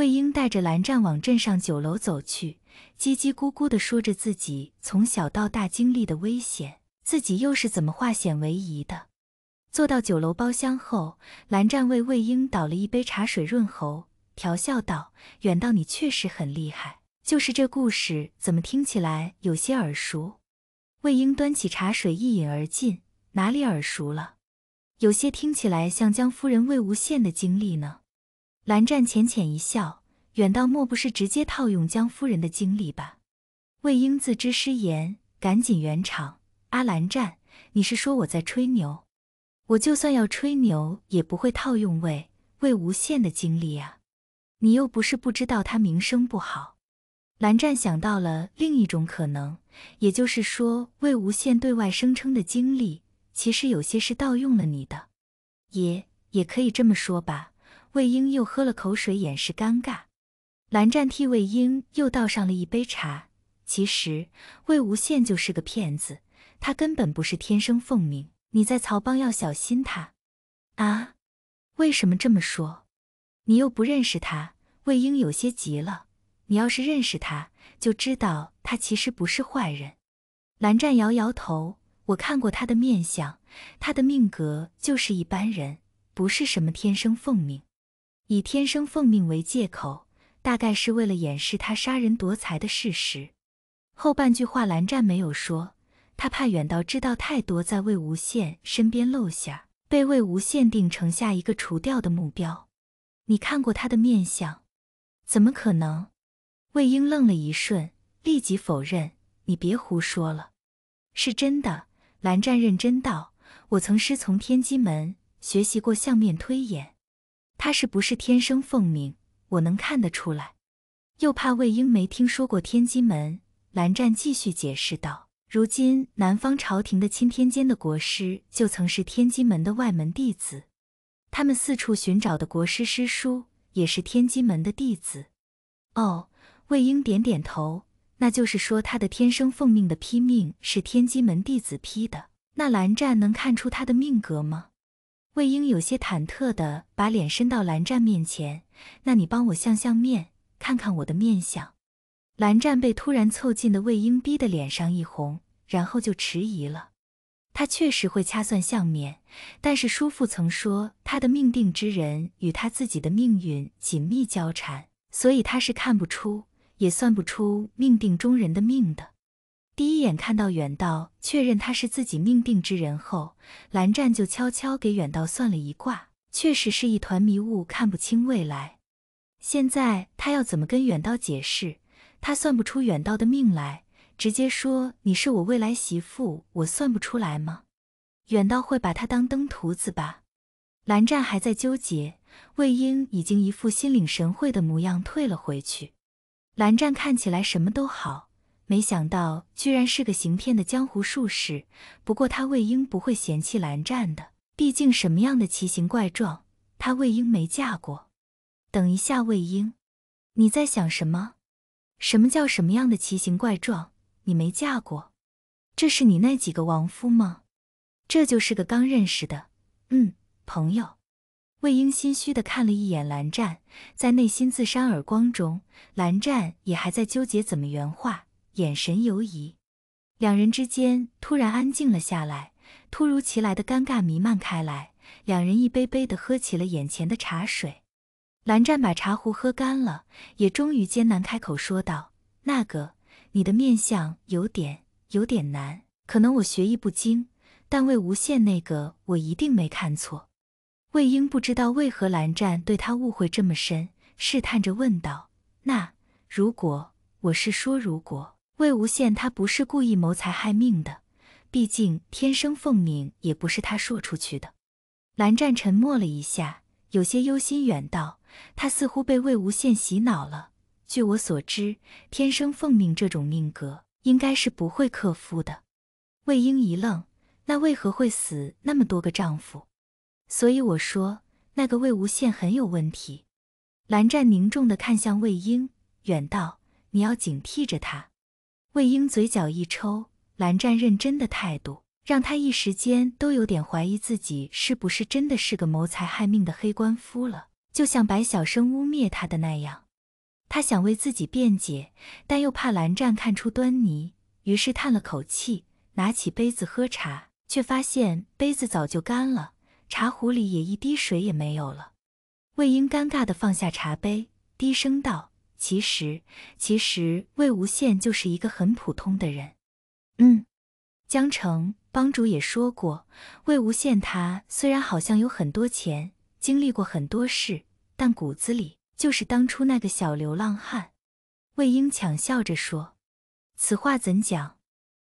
魏婴带着蓝湛往镇上酒楼走去，叽叽咕咕地说着自己从小到大经历的危险，自己又是怎么化险为夷的。坐到酒楼包厢后，蓝湛为魏婴倒了一杯茶水润喉，调笑道：“远道你确实很厉害，就是这故事怎么听起来有些耳熟？”魏婴端起茶水一饮而尽，哪里耳熟了？有些听起来像江夫人魏无羡的经历呢。蓝湛浅浅一笑，远道莫不是直接套用江夫人的经历吧？魏婴自知失言，赶紧圆场：“阿蓝湛，你是说我在吹牛？我就算要吹牛，也不会套用魏魏无羡的经历啊！你又不是不知道他名声不好。”蓝湛想到了另一种可能，也就是说，魏无羡对外声称的经历，其实有些是盗用了你的，也也可以这么说吧。魏婴又喝了口水，掩饰尴尬。蓝湛替魏婴又倒上了一杯茶。其实魏无羡就是个骗子，他根本不是天生奉命。你在曹邦要小心他。啊？为什么这么说？你又不认识他。魏婴有些急了。你要是认识他，就知道他其实不是坏人。蓝湛摇摇头。我看过他的面相，他的命格就是一般人，不是什么天生奉命。以天生奉命为借口，大概是为了掩饰他杀人夺财的事实。后半句话蓝湛没有说，他怕远道知道太多，在魏无羡身边露馅，被魏无羡定成下一个除掉的目标。你看过他的面相？怎么可能？魏婴愣了一瞬，立即否认：“你别胡说了，是真的。”蓝湛认真道：“我曾师从天机门，学习过相面推演。”他是不是天生奉命？我能看得出来，又怕魏婴没听说过天机门。蓝湛继续解释道：“如今南方朝廷的钦天监的国师，就曾是天机门的外门弟子。他们四处寻找的国师师叔，也是天机门的弟子。”哦，魏婴点点头。那就是说，他的天生奉命的批命是天机门弟子批的。那蓝湛能看出他的命格吗？魏婴有些忐忑的把脸伸到蓝湛面前，那你帮我相相面，看看我的面相。蓝湛被突然凑近的魏婴逼得脸上一红，然后就迟疑了。他确实会掐算相面，但是叔父曾说，他的命定之人与他自己的命运紧密交缠，所以他是看不出、也算不出命定中人的命的。第一眼看到远道，确认他是自己命定之人后，蓝湛就悄悄给远道算了一卦，确实是一团迷雾，看不清未来。现在他要怎么跟远道解释？他算不出远道的命来，直接说你是我未来媳妇，我算不出来吗？远道会把他当登徒子吧？蓝湛还在纠结，魏婴已经一副心领神会的模样退了回去。蓝湛看起来什么都好。没想到居然是个行骗的江湖术士。不过他魏婴不会嫌弃蓝湛的，毕竟什么样的奇形怪状，他魏婴没嫁过。等一下，魏婴，你在想什么？什么叫什么样的奇形怪状？你没嫁过？这是你那几个亡夫吗？这就是个刚认识的，嗯，朋友。魏婴心虚地看了一眼蓝湛，在内心自扇耳光中，蓝湛也还在纠结怎么圆话。眼神犹疑，两人之间突然安静了下来，突如其来的尴尬弥漫开来。两人一杯杯地喝起了眼前的茶水。蓝湛把茶壶喝干了，也终于艰难开口说道：“那个，你的面相有点有点难，可能我学艺不精，但魏无羡那个我一定没看错。”魏婴不知道为何蓝湛对他误会这么深，试探着问道：“那如果我是说如果？”魏无羡，他不是故意谋财害命的，毕竟天生奉命也不是他说出去的。蓝湛沉默了一下，有些忧心远道。他似乎被魏无羡洗脑了。据我所知，天生奉命这种命格应该是不会克夫的。魏婴一愣，那为何会死那么多个丈夫？所以我说那个魏无羡很有问题。蓝湛凝重的看向魏婴，远道，你要警惕着他。魏婴嘴角一抽，蓝湛认真的态度让他一时间都有点怀疑自己是不是真的是个谋财害命的黑官夫了，就像白小生污蔑他的那样。他想为自己辩解，但又怕蓝湛看出端倪，于是叹了口气，拿起杯子喝茶，却发现杯子早就干了，茶壶里也一滴水也没有了。魏婴尴尬地放下茶杯，低声道。其实，其实魏无羡就是一个很普通的人。嗯，江城帮主也说过，魏无羡他虽然好像有很多钱，经历过很多事，但骨子里就是当初那个小流浪汉。魏婴强笑着说：“此话怎讲？”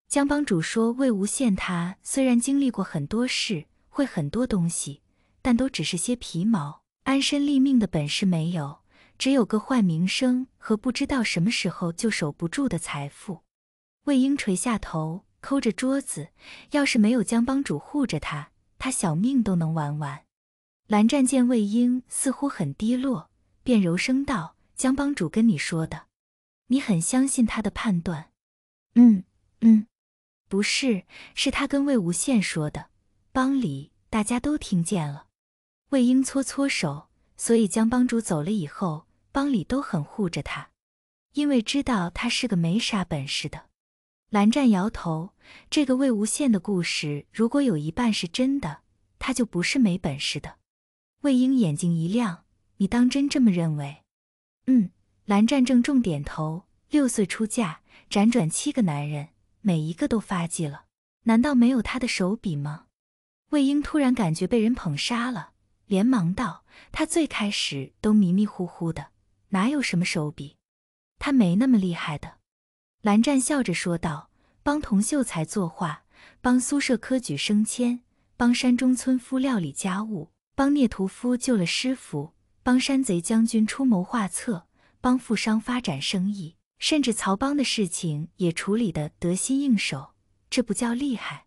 江帮主说：“魏无羡他虽然经历过很多事，会很多东西，但都只是些皮毛，安身立命的本事没有。”只有个坏名声和不知道什么时候就守不住的财富。魏婴垂下头，抠着桌子。要是没有江帮主护着他，他小命都能玩完。蓝湛见魏婴似乎很低落，便柔声道：“江帮主跟你说的，你很相信他的判断？”“嗯嗯，不是，是他跟魏无羡说的，帮里大家都听见了。”魏婴搓搓手，所以江帮主走了以后。帮里都很护着他，因为知道他是个没啥本事的。蓝湛摇头，这个魏无羡的故事，如果有一半是真的，他就不是没本事的。魏婴眼睛一亮，你当真这么认为？嗯，蓝湛正重点头。六岁出嫁，辗转七个男人，每一个都发迹了，难道没有他的手笔吗？魏婴突然感觉被人捧杀了，连忙道：他最开始都迷迷糊糊的。哪有什么手笔？他没那么厉害的。蓝湛笑着说道：“帮童秀才作画，帮苏社科举升迁，帮山中村夫料理家务，帮聂屠夫救了师傅，帮山贼将军出谋划策，帮富商发展生意，甚至曹帮的事情也处理的得心应手。这不叫厉害。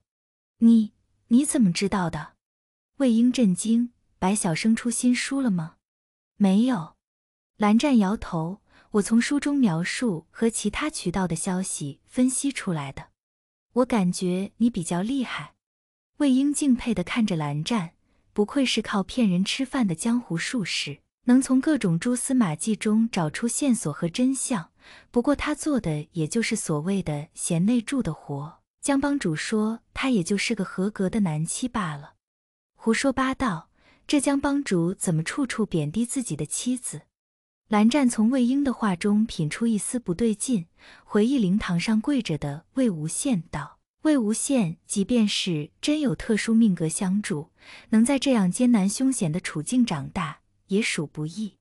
你你怎么知道的？”魏婴震惊：“白小生出新书了吗？”“没有。”蓝湛摇头，我从书中描述和其他渠道的消息分析出来的。我感觉你比较厉害。魏婴敬佩地看着蓝湛，不愧是靠骗人吃饭的江湖术士，能从各种蛛丝马迹中找出线索和真相。不过他做的也就是所谓的贤内助的活。江帮主说他也就是个合格的男妻罢了。胡说八道！这江帮主怎么处处贬低自己的妻子？蓝湛从魏婴的话中品出一丝不对劲，回忆灵堂上跪着的魏无羡道：“魏无羡即便是真有特殊命格相助，能在这样艰难凶险的处境长大也属不易，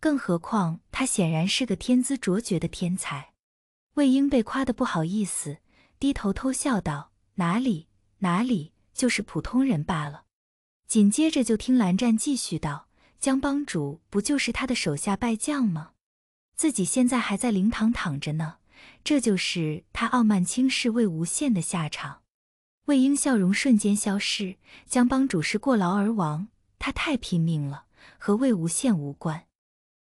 更何况他显然是个天资卓绝的天才。”魏婴被夸得不好意思，低头偷笑道：“哪里哪里，就是普通人罢了。”紧接着就听蓝湛继续道。江帮主不就是他的手下败将吗？自己现在还在灵堂躺着呢，这就是他傲慢轻视魏无羡的下场。魏婴笑容瞬间消失。江帮主是过劳而亡，他太拼命了，和魏无羡无关。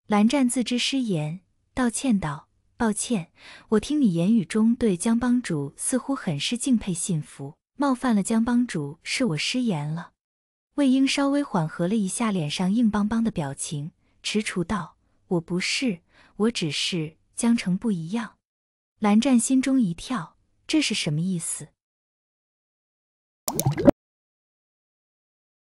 蓝湛自知失言，道歉道：“抱歉，我听你言语中对江帮主似乎很是敬佩信服，冒犯了江帮主，是我失言了。”魏婴稍微缓和了一下脸上硬邦邦的表情，踟蹰道：“我不是，我只是江城不一样。”蓝湛心中一跳，这是什么意思？